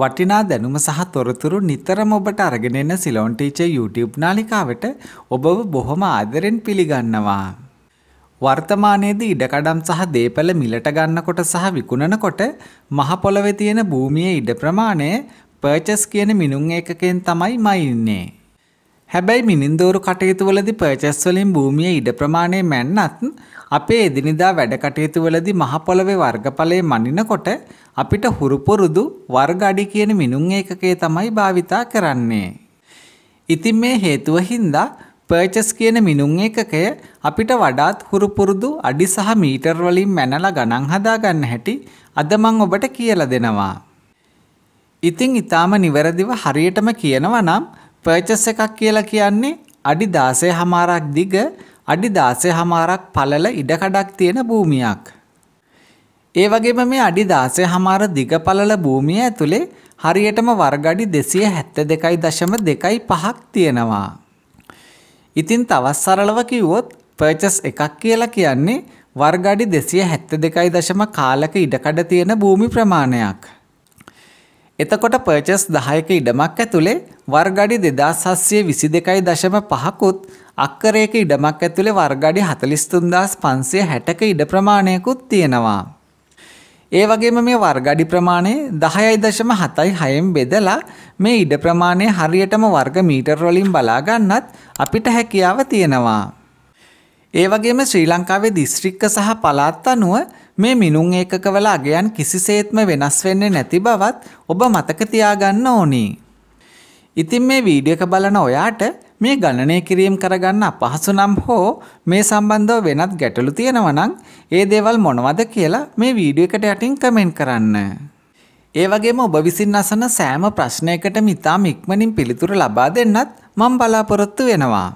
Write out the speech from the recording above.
වටිනා දැනුම සහ තොරතුරු නිතරම ඔබට අරගෙන එන සිලොන් ටීචර් YouTube නාලිකාවට ඔබව බොහොම ආදරෙන් පිළිගන්නවා. වර්තමානයේදී ඉඩකඩම් සහ දේපළ මිලට ගන්නකොට සහ විකුණනකොට මහ පොළවේ තියෙන භූමියේ ඉඩ ප්‍රමාණය පර්චස් කියන මිනුම් ඒකකයෙන් තමයි මම ඉන්නේ. හැබැයි මිනින්දෝරු කටයුතුවලදි පර්චස් වලින් භූමිය ඉඩ ප්‍රමාණය මැන්නත් අපේ එදිනිදා වැඩ කටයුතුවලදි මහපොළවේ වර්ගඵලයේ මනිනකොට අපිට හුරුපුරුදු වර්ග අඩි කියන මිනුම් ඒකකය තමයි භාවිතා කරන්නේ. ඉතින් මේ හේතුව හින්දා පර්චස් කියන මිනුම් ඒකකය අපිට වඩාත් හුරුපුරුදු අඩි සහ මීටර් වලින් මැනලා ගණන් හදාගන්න හැටි අද මම ඔබට කියලා දෙනවා. ඉතින් ඊටාම නිවැරදිව හරියටම කියනවා නම් පර්චස් එකක් කියලා කියන්නේ අඩි 16 හමාරක් දිග අඩි 16 හමාරක් පළල ඉඩකඩක් තියෙන භූමියක්. ඒ වගේම මේ අඩි 16 හමාර දිග පළල භූමිය ඇතුලේ හරියටම වර්ග අඩි 272.25ක් තියෙනවා. ඉතින් තවත් සරලව කිව්වොත් පර්චස් එකක් කියලා කියන්නේ වර්ග අඩි 272.4ක ඉඩකඩ තියෙන භූමි ප්‍රමාණයක්. එතකොට පර්චස් දහයක ඉඩමක් ඇතුළේ වර්ගඩි දෙදස්සස්ය විසි දෙකයි දශම පහකුත් අක්කරයක ඉඩමක් ඇතුළේ වර්ගඩි හතලිස්තුන්දස් පන්සය හැටක ඉඩ ප්‍රමාණයකුත් තියෙනවා. ඒ වගේම මේ වර්ගඩි ප්‍රමාණය දහයයි දශම හතයි හයෙන් බෙදලා මේ ඉඩ ප්‍රමාණය හරියටම වර්ග මීටර්වලින් බලාගන්නත් අපිට හැකියාව තියෙනවා. ඒ වගේම ශ්‍රී ලංකාවේ දිස්ත්‍රික්ක සහ පළාත් අනුව මේ මිනුම් ඒකකවල අගයන් කිසිසේත්ම වෙනස් වෙන්නේ නැති බවත් ඔබ මතක තියාගන්න ඕනි. ඉතින් මේ වීඩියක බලන ඔයාට මේ ගණනය කිරීම් කරගන්න අපහසු නම් හෝ මේ සම්බන්ධව වෙනත් ගැටලු තියෙනවනම් ඒ දේවල් මොනවද කියලා මේ වීඩියෝ එකට යටින් කමෙන්ට් කරන්න. ඒ වගේම ඔබ විසින් අසන සෑම ප්‍රශ්නයකටම ඉතාම ඉක්මනින් පිළිතුරු ලබා දෙන්නත් මම බලාපොරොත්තු වෙනවා.